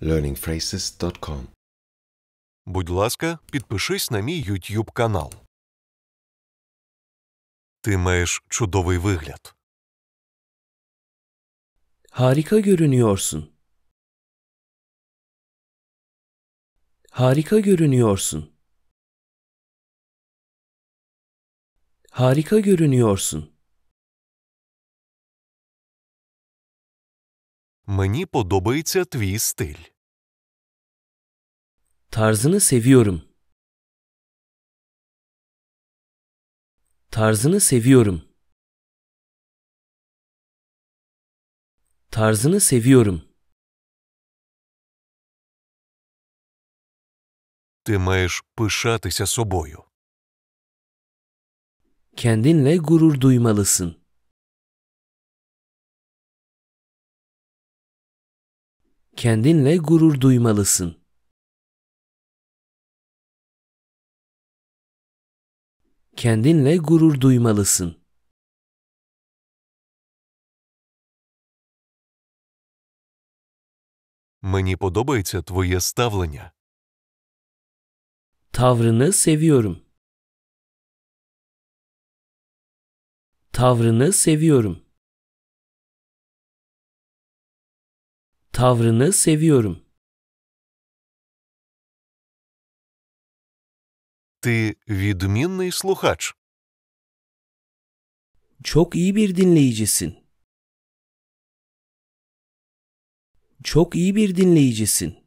learningphrases.com Будь ласка, підпишись на мій YouTube канал. Ти маєш чудовий вигляд. Harika görünüyorsun. Harika görünüyorsun. Harika görünüyorsun. Мені подобається твій стиль. Tarzını seviyorum. Tarzını seviyorum. Tarzını seviyorum. Ти маєш пишатися собою. Kendinle gurur duymalısın. kendinle gurur duymalısın. Kendinle gurur duymalısın. Мені подобається твоє ставлення. Tavrını seviyorum. Tavrını seviyorum. tavrını seviyorum. Ти відмінний слухач. Çok iyi bir dinleyicisin. Çok iyi bir dinleyicisin.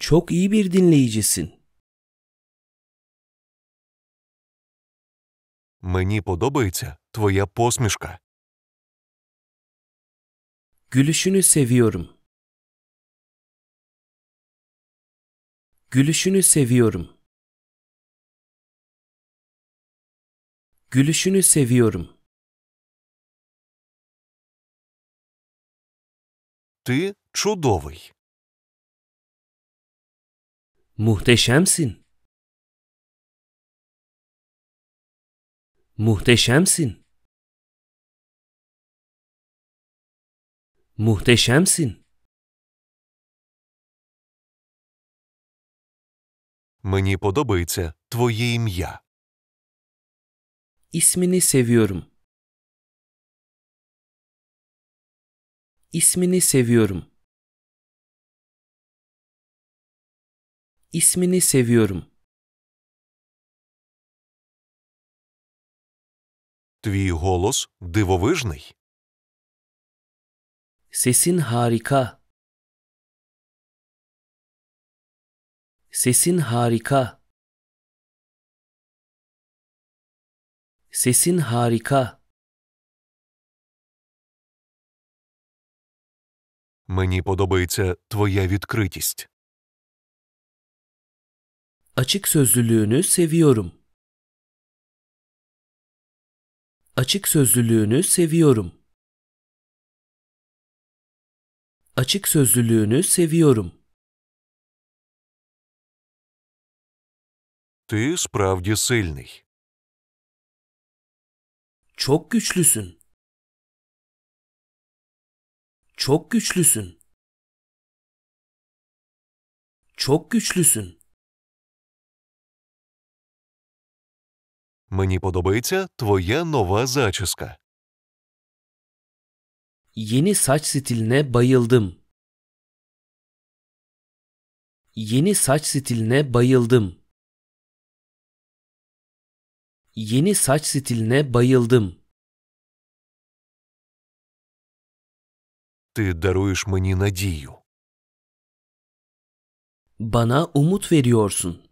Çok iyi bir dinleyicisin. Мені подобається твоя посмішка. Gülüşünü seviyorum. Gülüşünü seviyorum. Gülüşünü seviyorum. Ты чудовий. Muhteşemsin. Muhteşemsin. Muhteşemsin. Мені подобається твоє ім'я. İsmini seviyorum. İsmini seviyorum. İsmini seviyorum. Твій голос дивовижний. Sesin harika. Sesin harika. Sesin harika. Мені подобається твоя відкритість. Açık sözlülüğünü seviyorum. Açık sözlülüğünü seviyorum. Açık sözlülüğünü seviyorum. Ты справді сильний. Çok güçlüsün. Çok güçlüsün. Çok güçlüsün. Мені подобається твоя нова зачіска. Yeni saç stiline bayıldım. Yeni saç stiline bayıldım. Yeni saç stiline bayıldım. Ти даруєш мені надію. Bana umut veriyorsun.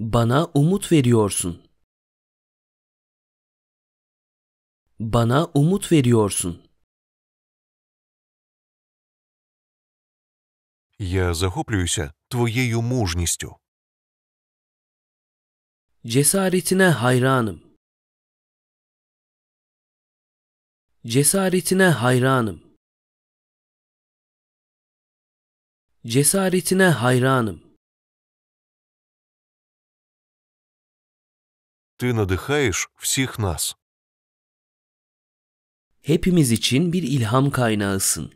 Bana umut veriyorsun. Bana umut veriyorsun. Я захоплююся твоєю мужністю. Cesaretine hayranım. Cesaretine hayranım. Cesaretine hayranım. Ти надихаєш всіх нас hepimiz için bir ilham kaynağısın.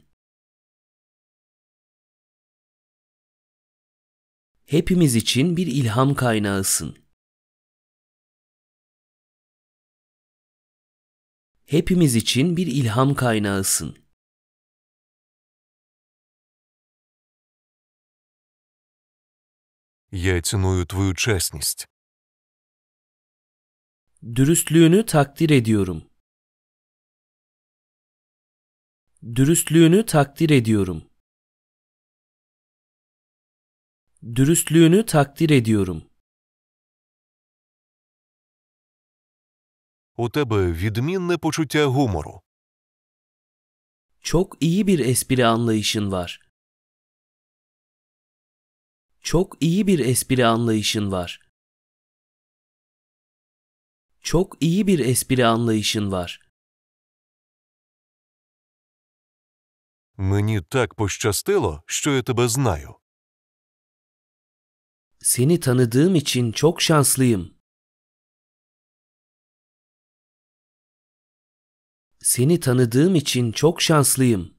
Hepimiz için bir ilham kaynağısın. Hepimiz için bir ilham kaynağısın. Я ціную твою чесність. Dürüstlüğünü takdir ediyorum. Dürüstlüğünü takdir ediyorum. Dürüstlüğünü takdir ediyorum. У тебе відмінне почуття гумору. Çok iyi bir espri anlayışın var. Çok iyi bir espri anlayışın var. Çok iyi bir espri anlayışın var. Мені так пощастило, що я тебе знаю. Seni tanıdığım için çok şanslıyım. Seni tanıdığım için çok şanslıyım.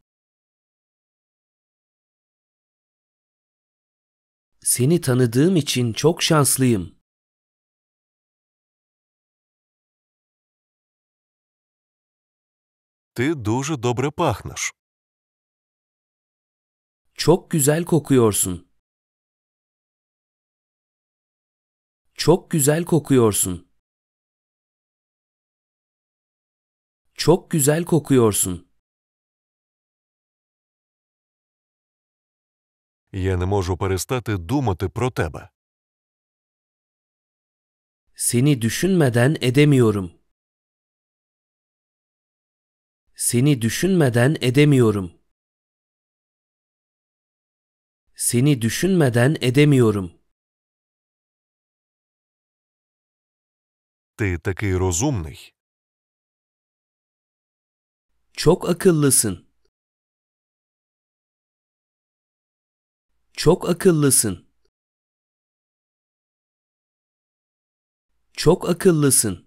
Seni tanıdığım için çok şanslıyım. Ти дуже добре пахнеш. Çok güzel kokuyorsun. Çok güzel kokuyorsun. Çok güzel kokuyorsun. Я не можу перестати думати про тебе. Seni düşünmeden edemiyorum. Seni düşünmeden edemiyorum. Seni düşünmeden edemiyorum. Ти такий розумний. Çok akıllısın. Çok akıllısın. Çok akıllısın.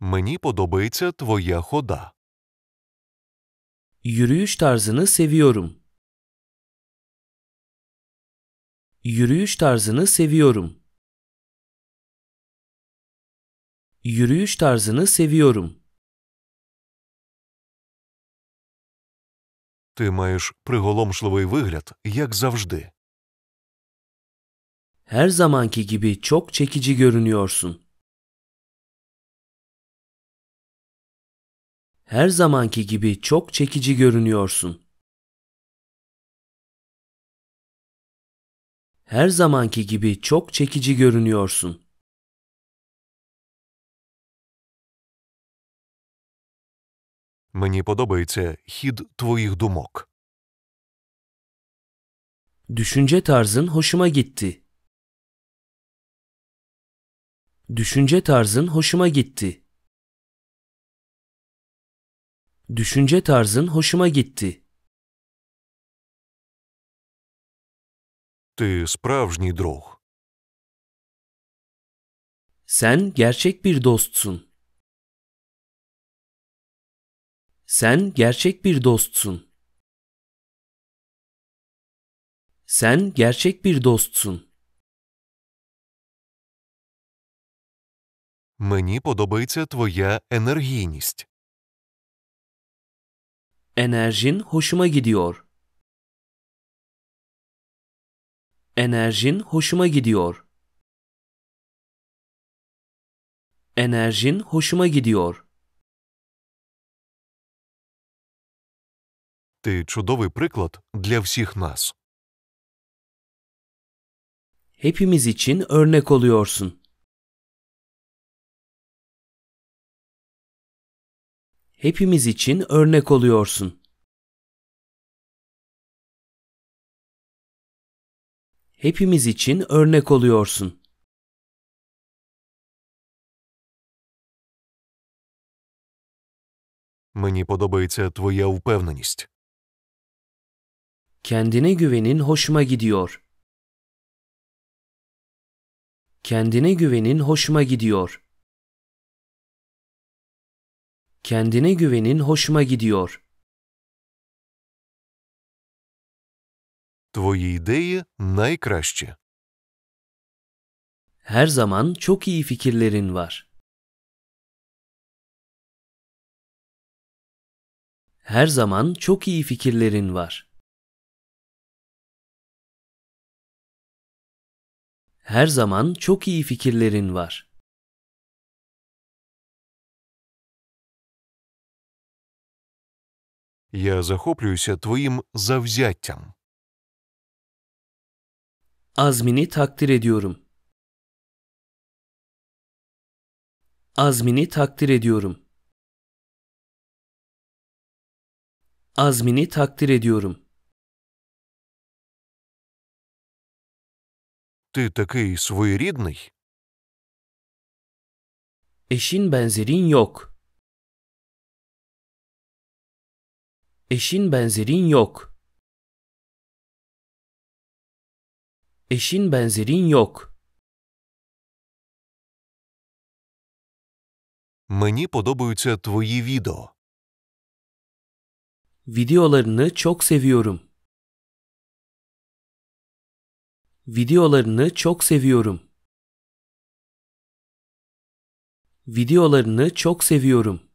Мені подобається твоя хода. Yürüyüş tarzını seviyorum. Yürüyüş tarzını seviyorum. Yürüyüş tarzını seviyorum. Ти маєш приголомшливий вигляд, як завжди. Her zamanki gibi çok çekici görünüyorsun. Her zamanki gibi çok çekici görünüyorsun. Her zamanki gibi çok çekici görünüyorsun. Мені подобається хід твоїх думок. Düşünce tarzın hoşuma gitti. Düşünce tarzın hoşuma gitti. Düşünce tarzın hoşuma gitti. Ты справжній друг. Sen gerçek bir dostsun. Sen gerçek bir dostsun. Sen gerçek bir dostsun. Мені подобається твоя енергійність. Enerjin hoşuma gidiyor. Enerjin hoşuma gidiyor. Enerjin hoşuma gidiyor. Ти чудовий приклад для всіх нас. Hepimiz için örnek oluyorsun. hepimiz için örnek oluyorsun. Hepimiz için örnek oluyorsun. Мені подобається твоя впевненість. Kendine güvenin hoşuma gidiyor. Kendine güvenin hoşuma gidiyor. Kendine güvenin hoşuma gidiyor. Твої ідеї найкращі. Her zaman çok iyi fikirlerin var. Her zaman çok iyi fikirlerin var. Her zaman çok iyi fikirlerin var. Я захоплююся твоїм завзяттям. Azmini takdir ediyorum. Azmini takdir ediyorum. Azmini takdir ediyorum. Ти такий своєрідний. Eşin benzerin yok. Eşin benzerin yok. Eşin benzerin yok. Мені подобаються твої відео. Videolarını çok seviyorum. Videolarını çok seviyorum. Videolarını çok seviyorum.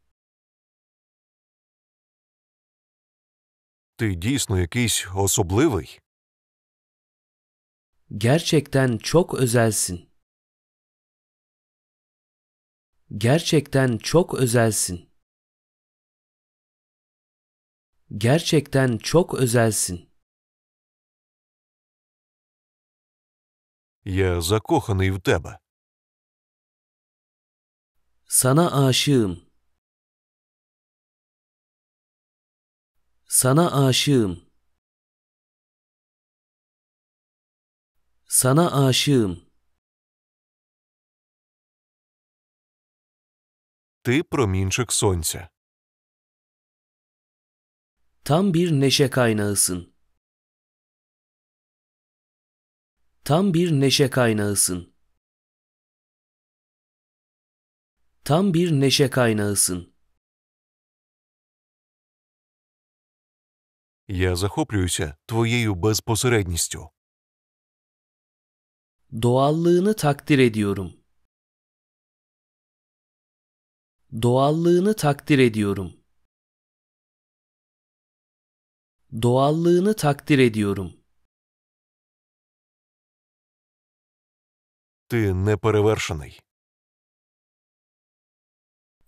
ти дійсно якийсь особливий. Gerçekten çok özelsin. Gerçekten çok özelsin. Gerçekten çok özelsin. Я закоханий в тебе. Sana aşığım. Sana aşığım. Sana aşığım. Ти промінчик сонця. Tam bir neşe kaynağısın. Tam bir neşe kaynağısın. Tam bir neşe kaynağısın. Я захоплююся твоєю безпосередністю. Doğallığını takdir ediyorum. Doğallığını takdir ediyorum. Doğallığını takdir ediyorum. Ти неперевершений.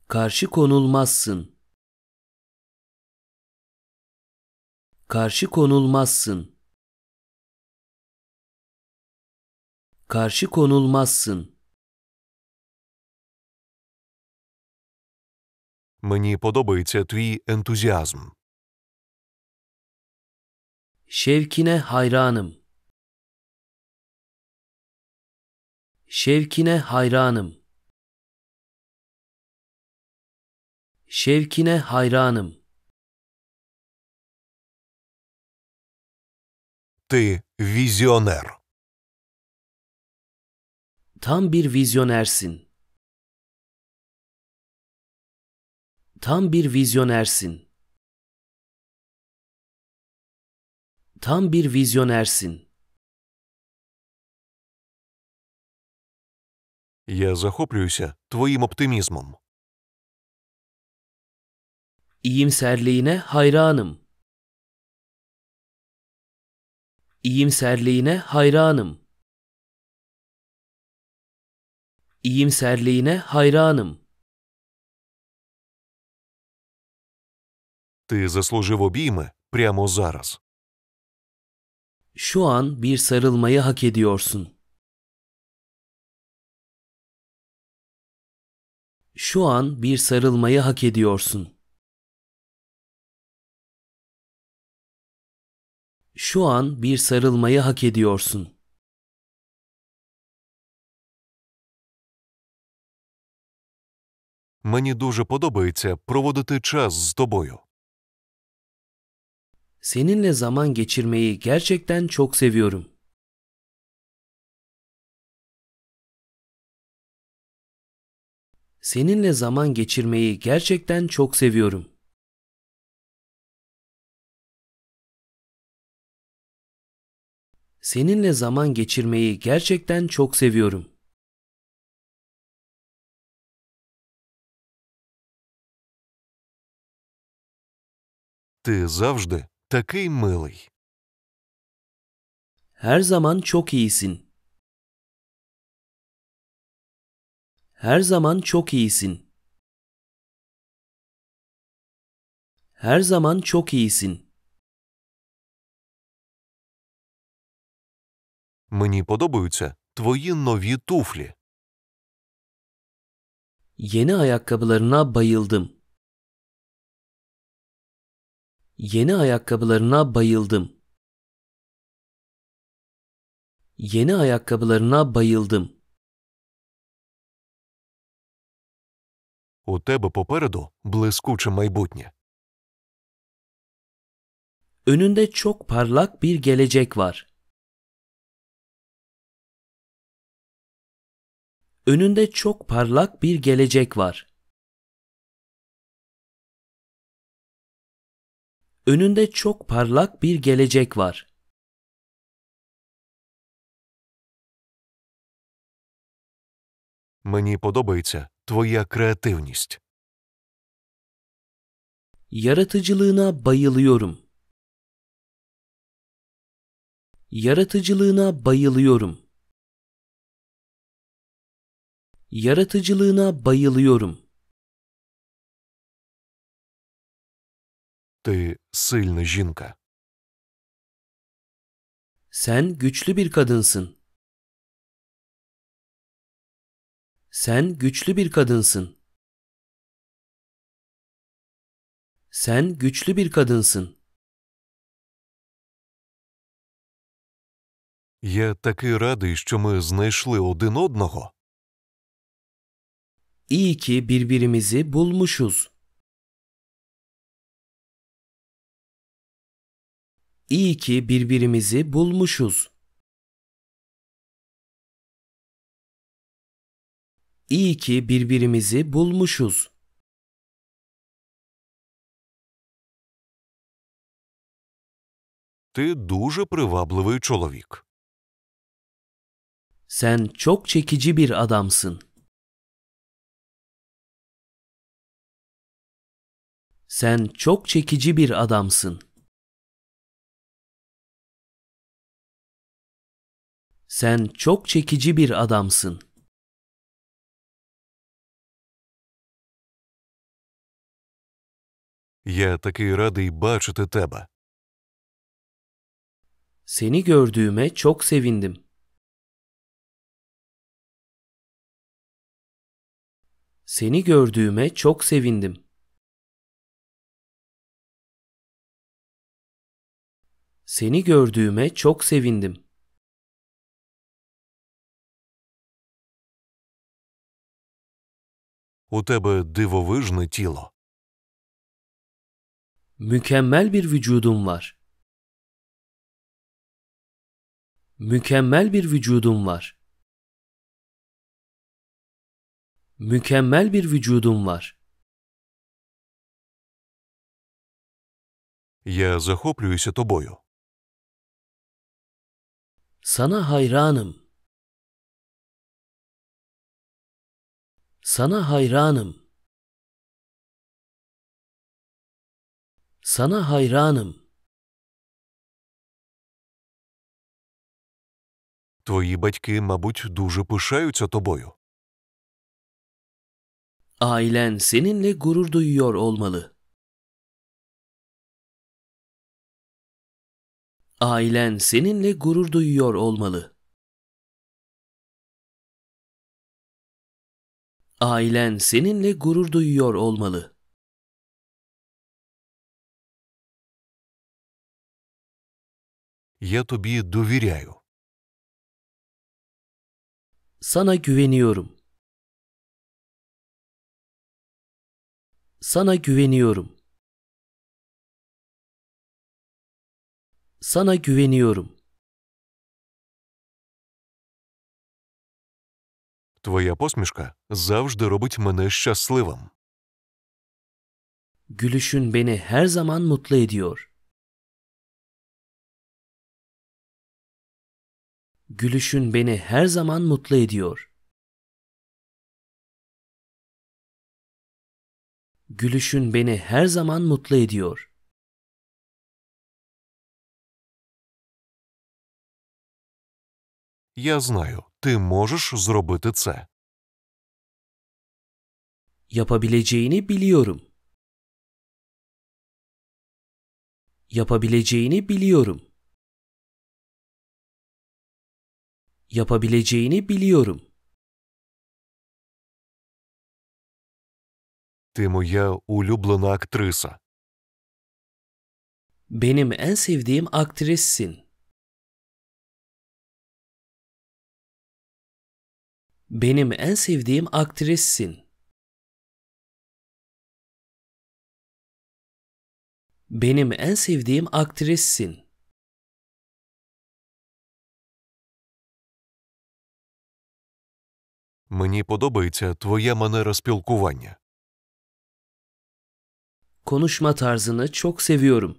Karşı konulmazsın. Karşı konulmazsın. Karşı konulmazsın. Мені подобається твій ентузіазм. Şevkine hayranım. Şevkine hayranım. Şevkine hayranım. Ты визионер. Tam bir vizyonersin. Tam bir vizyonersin. Tam bir vizyonersin. Я захоплююся твоим оптимизмом. İyimserliğine hayranım. İyimserliğine hayranım. İyimserliğine hayranım. Ти заслужив обійми прямо зараз. Şu an bir sarılmayı hak ediyorsun. Şu an bir sarılmayı hak ediyorsun. Şu an bir sarılmayı hak ediyorsun. Мені дуже подобається проводити час з тобою. Seninle zaman geçirmeyi gerçekten çok seviyorum. Seninle zaman geçirmeyi gerçekten çok seviyorum. Seninle zaman geçirmeyi gerçekten çok seviyorum. Ти завжди такий милий. Her zaman çok iyisin. Her zaman çok iyisin. Her zaman çok iyisin. Мені подобаються твої нові туфлі. Yeni ayakkabılarına bayıldım. Yeni ayakkabılarına bayıldım. Yeni ayakkabılarına bayıldım. У тебе попереду блискуче майбутнє. Önünde çok parlak bir gelecek var. önünde çok parlak bir gelecek var. Önünde çok parlak bir gelecek var. Мені подобається твоя креативність. Yaratıcılığına bayılıyorum. Yaratıcılığına bayılıyorum. Yaratıcılığına bayılıyorum. Ты сильна жінка. Sen güçlü bir kadınsın. Sen güçlü bir kadınsın. Sen güçlü bir kadınsın. Я такий радий, що ми знайшли один одного. İyi ki birbirimizi bulmuşuz. İyi ki birbirimizi bulmuşuz. İyi ki birbirimizi bulmuşuz. Ти дуже привабливий чоловік. Sen çok çekici bir adamsın. Sen çok çekici bir adamsın. Sen çok çekici bir adamsın. Я такий радий бачити тебе. Seni gördüğüme çok sevindim. Seni gördüğüme çok sevindim. Seni gördüğüme çok sevindim. У тебе дивовижне тіло. Mükemmel bir vücudum var. Mükemmel bir vücudum var. Mükemmel bir vücudum var. Я захоплююся тобою. Sana hayranım. Sana hayranım. Sana hayranım. Твої батьки, мабуть, дуже пишаються тобою. Ailen seninle gurur duyuyor olmalı. Ailen seninle gurur duyuyor olmalı. Ailen seninle gurur duyuyor olmalı. Я тобі довіряю. Sana güveniyorum. Sana güveniyorum. sana güveniyorum. Твоя посмішка завжди робить мене щасливим. Gülüşün beni her zaman mutlu ediyor. Gülüşün beni her zaman mutlu ediyor. Gülüşün beni her zaman mutlu ediyor. Я знаю, ти можеш зробити це. Yapabileceğini biliyorum. Yapabileceğini biliyorum. Yapabileceğini biliyorum. Ти моя улюблена актриса. Benim en sevdiğim aktrissin. Benim en sevdiğim aktrissin. Benim en sevdiğim aktrissin. Мені подобається твоя манера спілкування. Konuşma tarzını çok seviyorum.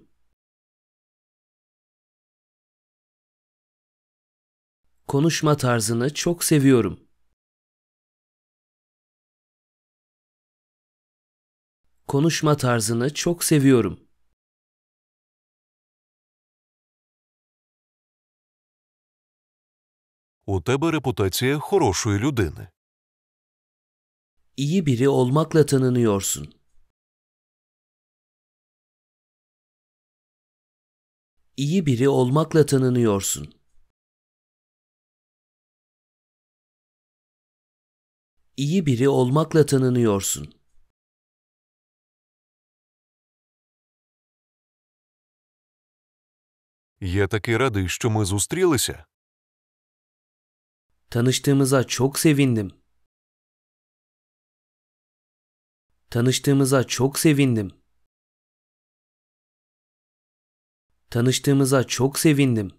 Konuşma tarzını çok seviyorum. konuşma tarzını çok seviyorum. У тебе репутація хорошої людини. İyi biri olmakla tanınıyorsun. İyi biri olmakla tanınıyorsun. İyi biri olmakla tanınıyorsun. Я такий радий, що ми зустрілися. Tanıştığımıza çok sevindim. Tanıştığımıza çok sevindim. Tanıştığımıza çok sevindim.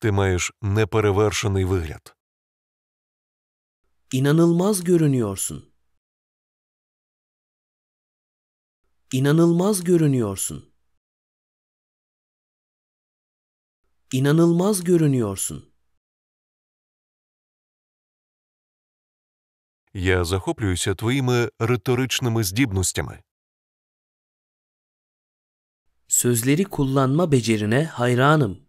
Ти маєш неперевершений вигляд. İnanılmaz görünüyorsun. İnanılmaz görünüyorsun. İnanılmaz görünüyorsun. Я захоплююся твоїми риторичними здібностями. Sözleri kullanma becerine hayranım.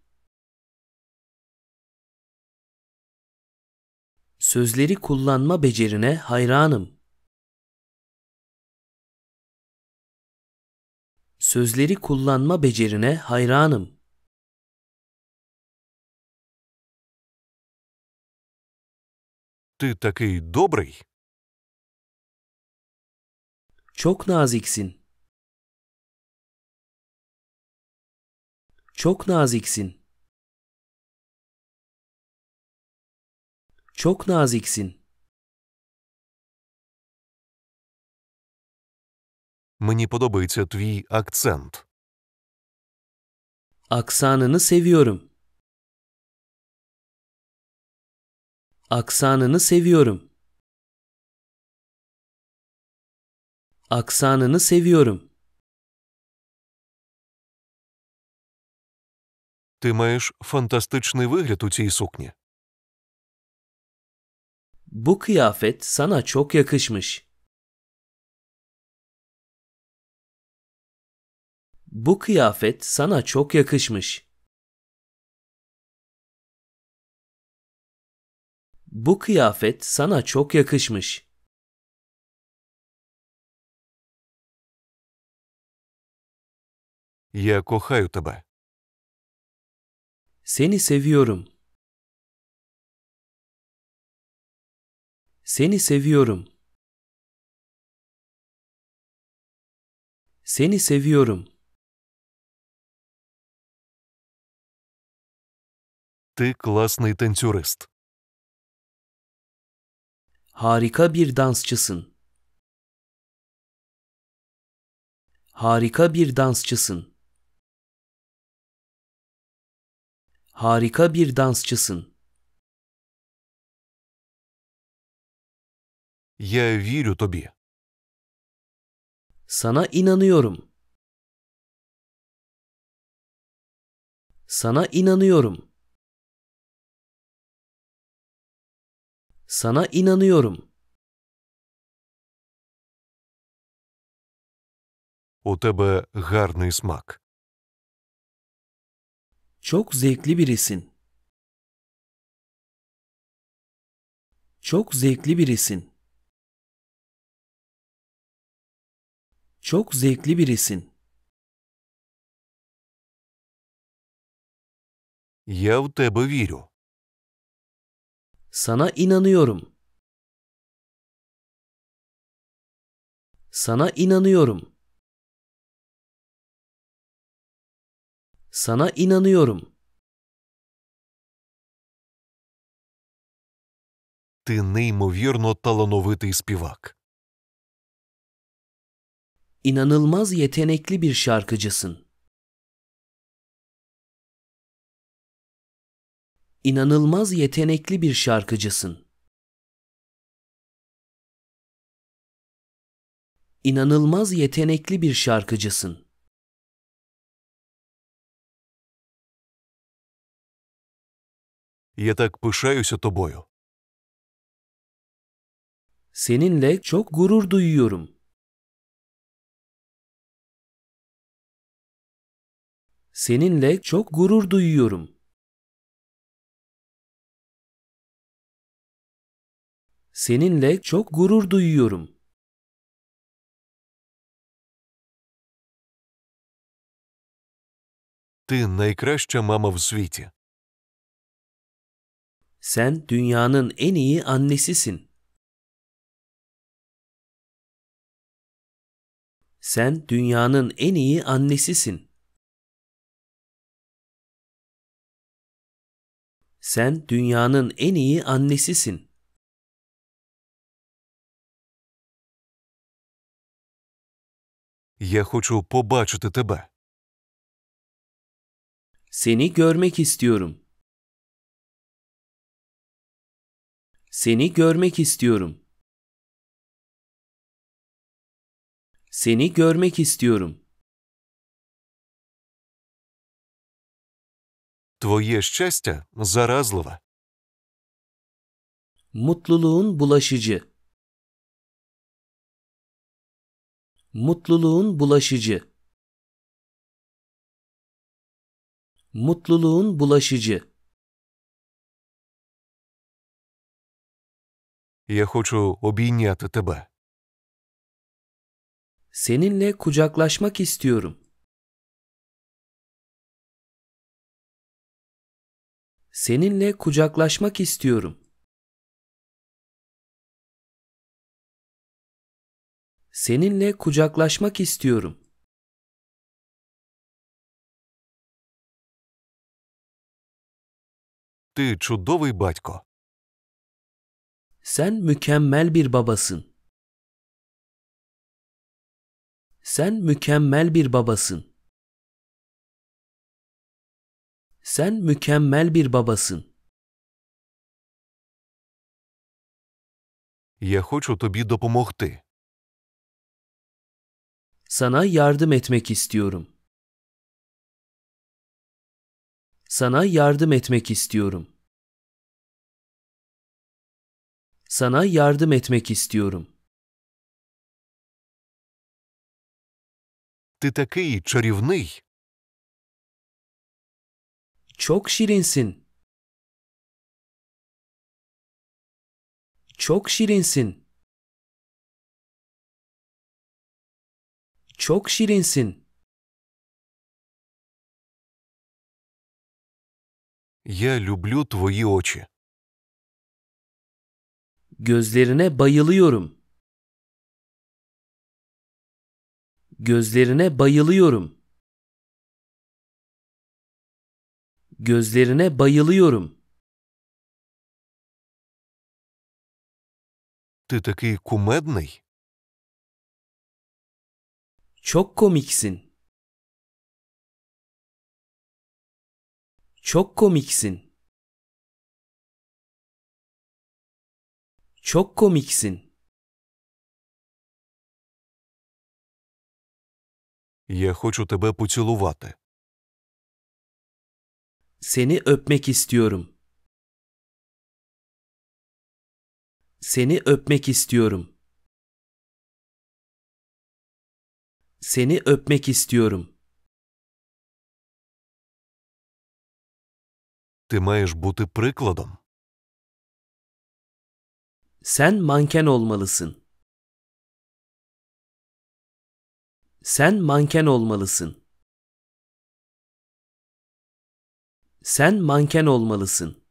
Sözleri kullanma becerine hayranım. sözleri kullanma becerine hayranım. Ты такой добрый. Çok naziksin. Çok naziksin. Çok naziksin. Мені подобається твій акцент. Aksanını seviyorum. Aksanını seviyorum. Aksanını seviyorum. Ти маєш фантастичний вигляд у цій сукні. Bu kıyafet sana çok yakışmış. Bu kıyafet sana çok yakışmış. Bu kıyafet sana çok yakışmış. Я кохаю тебе. Seni seviyorum. Seni seviyorum. Seni seviyorum. Ты классный танцюрист. Harika bir dansçısın. Harika bir dansçısın. Harika bir dansçısın. Я вірю тобі. Sana inanıyorum. Sana inanıyorum. Sana inanıyorum. У тебе гарний смак. Çok zevkli birisin. Çok zevkli birisin. Çok zevkli birisin. Я в тебе вірю. Sana inanıyorum. Sana inanıyorum. Sana inanıyorum. Ти неймовірно талановитий співак. İnanılmaz yetenekli bir şarkıcısın. inanılmaz yetenekli bir şarkıcısın. İnanılmaz yetenekli bir şarkıcısın. Я так пишаюся тобою. Seninle çok gurur duyuyorum. Seninle çok gurur duyuyorum. Seninle çok gurur duyuyorum. Ти найкраща мама в світі. Sen dünyanın en iyi annesisin. Sen dünyanın en iyi annesisin. Sen dünyanın en iyi annesisin. Я хочу побачити тебе. Seni görmek istiyorum. Seni görmek istiyorum. Seni görmek istiyorum. Твоє щастя заразливе. Mutluluğun bulaşıcı. Mutluluğun bulaşıcı. Mutluluğun bulaşıcı. Я хочу обійняти тебе. Seninle kucaklaşmak istiyorum. Seninle kucaklaşmak istiyorum. Seninle kucaklaşmak istiyorum. Ти чудовий батько. Sen mükemmel bir babasın. Sen mükemmel bir babasın. Sen mükemmel bir babasın. Я хочу тобі допомогти. Sana yardım etmek istiyorum. Sana yardım etmek istiyorum. Sana yardım etmek istiyorum. Ти такий чарівний. Çok şirinsin. Çok şirinsin. Çok şirinsin. Я люблю твои очи. Gözlerine bayılıyorum. Gözlerine bayılıyorum. Gözlerine bayılıyorum. Ты такой кумедный. Çok komiksin. Çok komiksin. Çok komiksin. Я хочу тебе поцілувати. Seni öpmek istiyorum. Seni öpmek istiyorum. Seni öpmek istiyorum. Ти маєш бути прикладом. Sen manken olmalısın. Sen manken olmalısın. Sen manken olmalısın.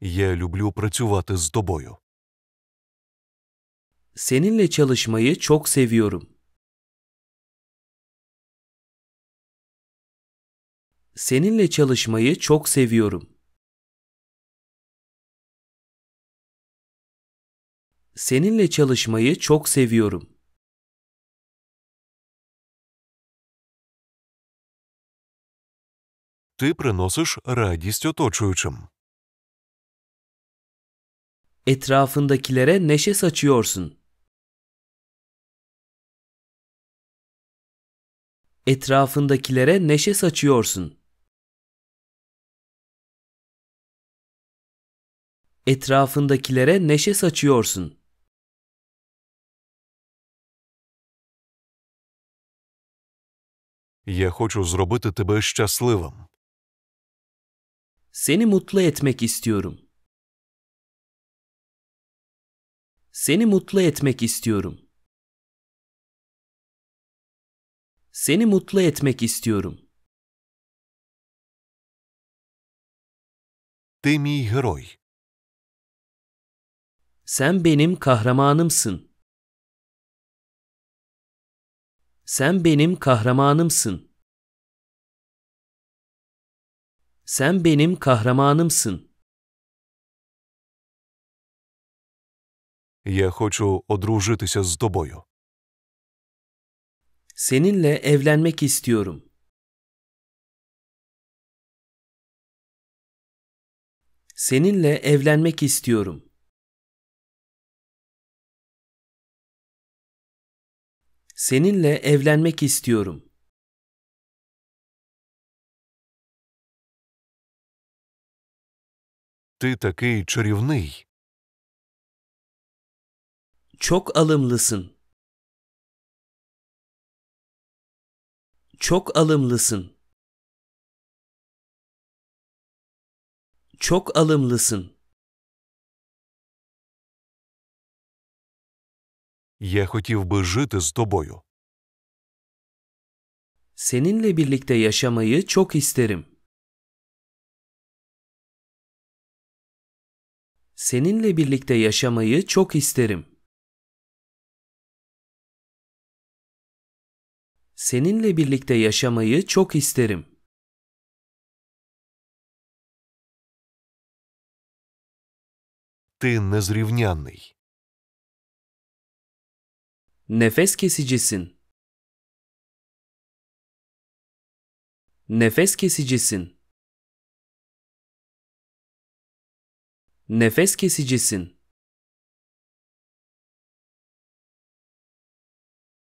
Я люблю працювати з тобою. Seninle çalışmayı çok seviyorum. Seninle çalışmayı çok seviyorum. Seninle çalışmayı çok seviyorum. Ти приносиш радість оточуючим. Etrafındakilere neşe saçıyorsun. etrafındakilere neşe saçıyorsun. Etrafındakilere neşe saçıyorsun. Я хочу зробити тебе щасливим. Seni mutlu etmek istiyorum. Seni mutlu etmek istiyorum. Seni mutlu etmek istiyorum. Ти мій герой. Sen benim kahramanımsın. Sen benim kahramanımsın. Sen benim kahramanımsın. Я хочу одружитися з тобою. Seninle evlenmek istiyorum. Seninle evlenmek istiyorum. Seninle evlenmek istiyorum. Ти такий чарівний. Çok alımlısın. Çok alımlısın. Çok alımlısın. Я хотів би жити з тобою. Seninle birlikte yaşamayı çok isterim. Seninle birlikte yaşamayı çok isterim. Seninle birlikte yaşamayı çok isterim. Ты незрівнянний. Nefes kesicisin. Nefes kesicisin. Nefes kesicisin.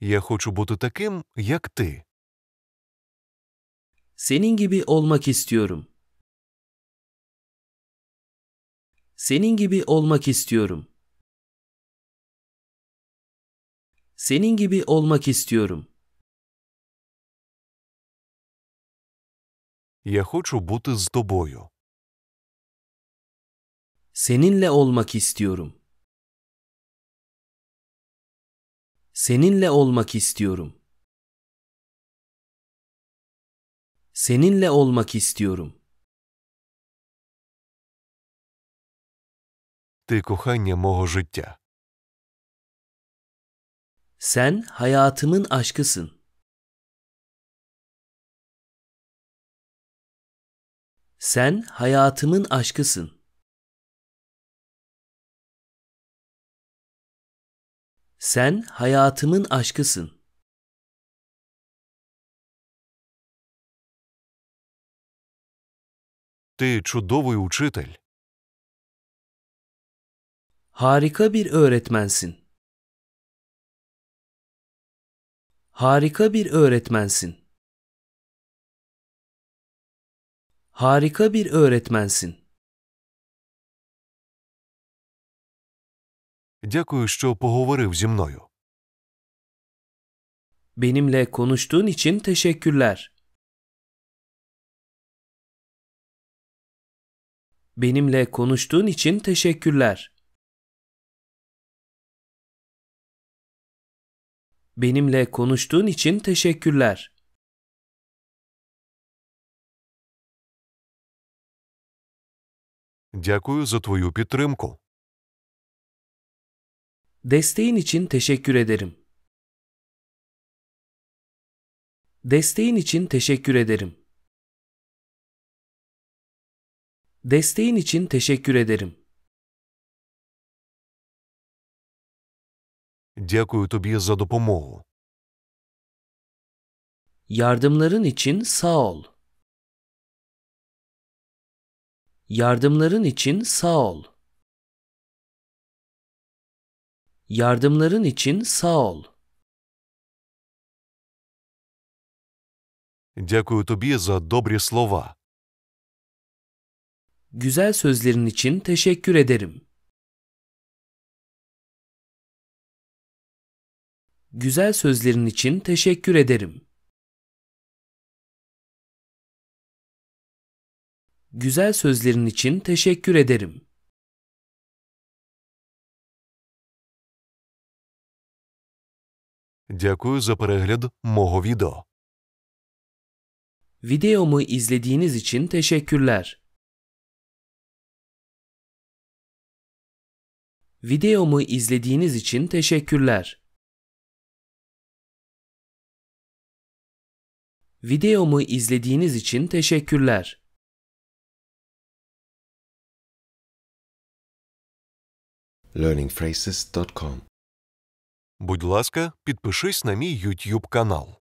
Я хочу бути таким, як ти. Senin gibi olmak istiyorum. Senin gibi olmak istiyorum. Senin gibi olmak istiyorum. Я хочу бути з тобою. Seninle olmak istiyorum. Seninle olmak istiyorum. Seninle olmak istiyorum. Ти кохання мого життя. Sen hayatımın aşkısın. Sen hayatımın aşkısın. Sen hayatımın aşkısın. Ти чудовий учитель. Harika bir öğretmensin. Harika bir öğretmensin. Harika bir öğretmensin. Дякую, що поговорив зі мною. Benimle konuştuğun için teşekkürler. Benimle konuştuğun için teşekkürler. Benimle konuştuğun için teşekkürler. Дякую за твою підтримку. Desteğin için teşekkür ederim. Desteğin için teşekkür ederim. Desteğin için teşekkür ederim. Дякую тобі за допомогу. Yardımların için sağ ol. Yardımların için sağ ol. Yardımların için sağ ol. Дякую тобі за добрі слова. Güzel sözlerin için teşekkür ederim. Güzel sözlerin için teşekkür ederim. Güzel sözlerin için teşekkür ederim. Дякую за перегляд мого відео. Videomu izlediğiniz için teşekkürler. Videomu izlediğiniz için teşekkürler. Videomu izlediğiniz için teşekkürler. learningphrases.com Будь ласка, підпишись на мій YouTube канал.